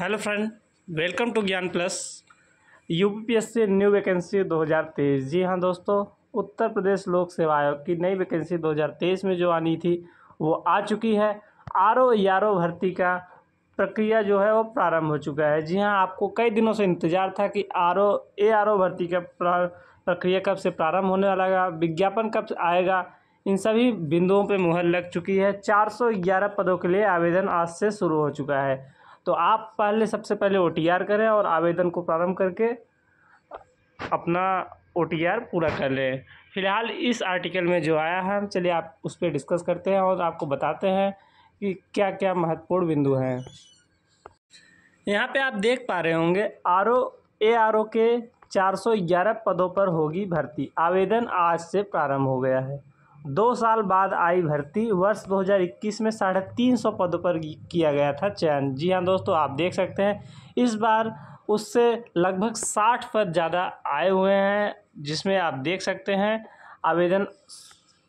hello friend welcome to Gyan plus UPSC new vacancy 2023 जी हाँ दोस्तों उत्तर प्रदेश लोक सेवा आयोग की नई वैकेंसी 2023 में जो आनी थी वो आ चुकी है आर ओ यार भर्ती का प्रक्रिया जो है वो प्रारंभ हो चुका है जी हाँ आपको कई दिनों से इंतजार था कि R O A R O भर्ती का प्रक्रिया कब से प्रारंभ होने वाला है विज्ञापन कब आएगा इन सभी बिंदुओं पर मुहर लग चुकी है चार पदों के लिए आवेदन आज से शुरू हो चुका है तो आप पहले सबसे पहले ओ करें और आवेदन को प्रारंभ करके अपना ओ पूरा कर लें फिलहाल इस आर्टिकल में जो आया है चलिए आप उस पर डिस्कस करते हैं और आपको बताते हैं कि क्या क्या महत्वपूर्ण बिंदु हैं यहाँ पे आप देख पा रहे होंगे R O A R O के चार सौ ग्यारह पदों पर होगी भर्ती आवेदन आज से प्रारंभ हो गया है दो साल बाद आई भर्ती वर्ष 2021 में साढ़े तीन सौ पदों पर किया गया था चयन जी हाँ दोस्तों आप देख सकते हैं इस बार उससे लगभग साठ पद ज़्यादा आए हुए हैं जिसमें आप देख सकते हैं आवेदन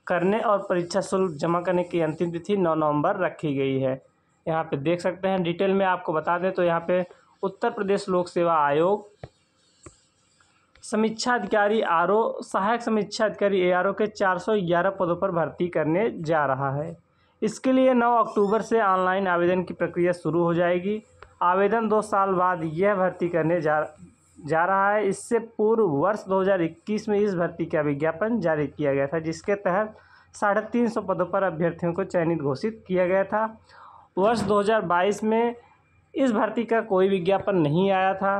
करने और परीक्षा शुल्क जमा करने की अंतिम तिथि नौ नवंबर रखी गई है यहाँ पे देख सकते हैं डिटेल में आपको बता दें तो यहाँ पे उत्तर प्रदेश लोक सेवा आयोग समीक्षा अधिकारी आर ओ सहायक समीक्षा अधिकारी ए आर ओ के 411 पदों पर भर्ती करने जा रहा है इसके लिए 9 अक्टूबर से ऑनलाइन आवेदन की प्रक्रिया शुरू हो जाएगी आवेदन दो साल बाद यह भर्ती करने जा जा रहा है इससे पूर्व वर्ष 2021 में इस भर्ती का विज्ञापन जारी किया गया था जिसके तहत साढ़े तीन सौ पदों पर अभ्यर्थियों को चयनित घोषित किया गया था वर्ष 2022 में इस भर्ती का कोई विज्ञापन नहीं आया था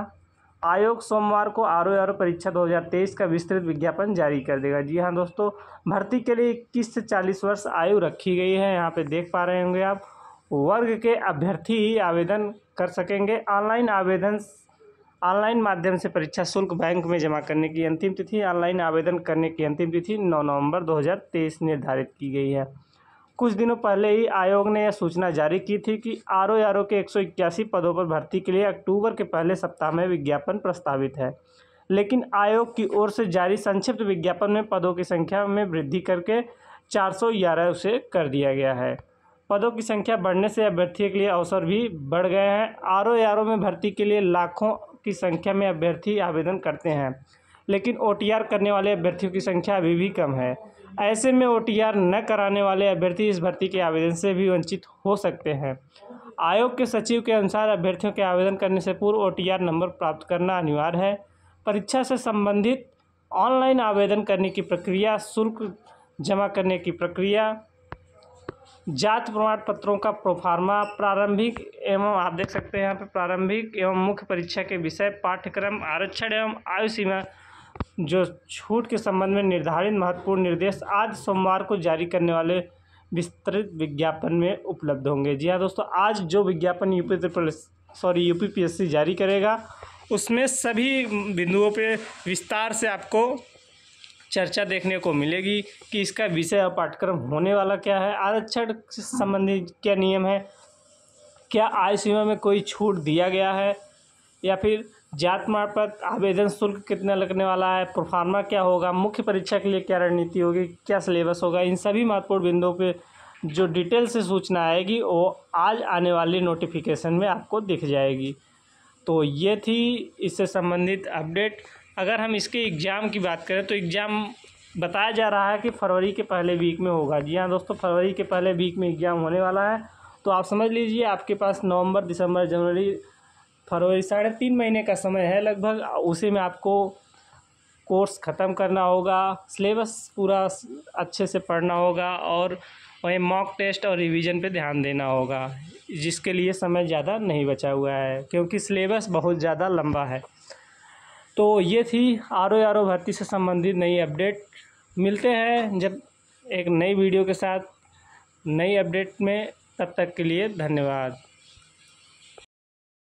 आयोग सोमवार को आर ओ आर परीक्षा 2023 का विस्तृत विज्ञापन जारी कर देगा जी हाँ दोस्तों भर्ती के लिए इक्कीस से चालीस वर्ष आयु रखी गई है यहाँ पे देख पा रहे होंगे आप वर्ग के अभ्यर्थी ही आवेदन कर सकेंगे ऑनलाइन आवेदन ऑनलाइन माध्यम से परीक्षा शुल्क बैंक में जमा करने की अंतिम तिथि ऑनलाइन आवेदन करने की अंतिम तिथि नौ नवम्बर दो निर्धारित की गई है कुछ दिनों पहले ही आयोग ने यह सूचना जारी की थी कि आर ओ आर ओ के एक सौ इक्यासी पदों पर भर्ती के लिए अक्टूबर के पहले सप्ताह में विज्ञापन प्रस्तावित है लेकिन आयोग की ओर से जारी संक्षिप्त विज्ञापन में पदों की संख्या में वृद्धि करके चार सौ ग्यारह उसे कर दिया गया है पदों की संख्या बढ़ने से अभ्यर्थियों के लिए अवसर भी बढ़ गए हैं आर ओ आर ओ में भर्ती के लिए लाखों की संख्या में अभ्यर्थी आवेदन करते हैं लेकिन ओ टी आर करने वाले अभ्यर्थियों की संख्या अभी भी कम है ऐसे में ओ न कराने वाले अभ्यर्थी इस भर्ती के आवेदन से भी वंचित हो सकते हैं आयोग के सचिव के अनुसार अभ्यर्थियों के आवेदन करने से पूर्व ओ नंबर प्राप्त करना अनिवार्य है परीक्षा से संबंधित ऑनलाइन आवेदन करने की प्रक्रिया शुल्क जमा करने की प्रक्रिया जात प्रमाण पत्रों का प्रोफार्मा प्रारंभिक एवं आप देख सकते हैं यहाँ पर प्रारंभिक एवं मुख्य परीक्षा के विषय पाठ्यक्रम आरक्षण एवं आयु सीमा जो छूट के संबंध में निर्धारित महत्वपूर्ण निर्देश आज सोमवार को जारी करने वाले विस्तृत विज्ञापन में उपलब्ध होंगे जी हाँ दोस्तों आज जो विज्ञापन यूपी सॉरी यूपीपीएससी जारी करेगा उसमें सभी बिंदुओं पे विस्तार से आपको चर्चा देखने को मिलेगी कि इसका विषय और पाठ्यक्रम होने वाला क्या है आरक्षण से संबंधित क्या नियम है क्या सीमा में कोई छूट दिया गया है या फिर जात प्रमाण आवेदन शुल्क कितना लगने वाला है प्रोफार्मा क्या होगा मुख्य परीक्षा के लिए क्या रणनीति होगी क्या सिलेबस होगा इन सभी महत्वपूर्ण बिंदुओं पे जो डिटेल से सूचना आएगी वो आज आने वाली नोटिफिकेशन में आपको दिख जाएगी तो ये थी इससे संबंधित अपडेट अगर हम इसके एग्ज़ाम की बात करें तो एग्ज़ाम बताया जा रहा है कि फरवरी के पहले वीक में होगा जी हाँ दोस्तों फरवरी के पहले वीक में एग्ज़ाम होने वाला है तो आप समझ लीजिए आपके पास नवंबर दिसंबर जनवरी फरवरी साढ़े तीन महीने का समय है लगभग उसी में आपको कोर्स ख़त्म करना होगा सिलेबस पूरा अच्छे से पढ़ना होगा और वहीं मॉक टेस्ट और रिवीजन पे ध्यान देना होगा जिसके लिए समय ज़्यादा नहीं बचा हुआ है क्योंकि सिलेबस बहुत ज़्यादा लंबा है तो ये थी आर ओ आर ओ भर्ती से संबंधित नई अपडेट मिलते हैं जब एक नई वीडियो के साथ नई अपडेट में तब तक के लिए धन्यवाद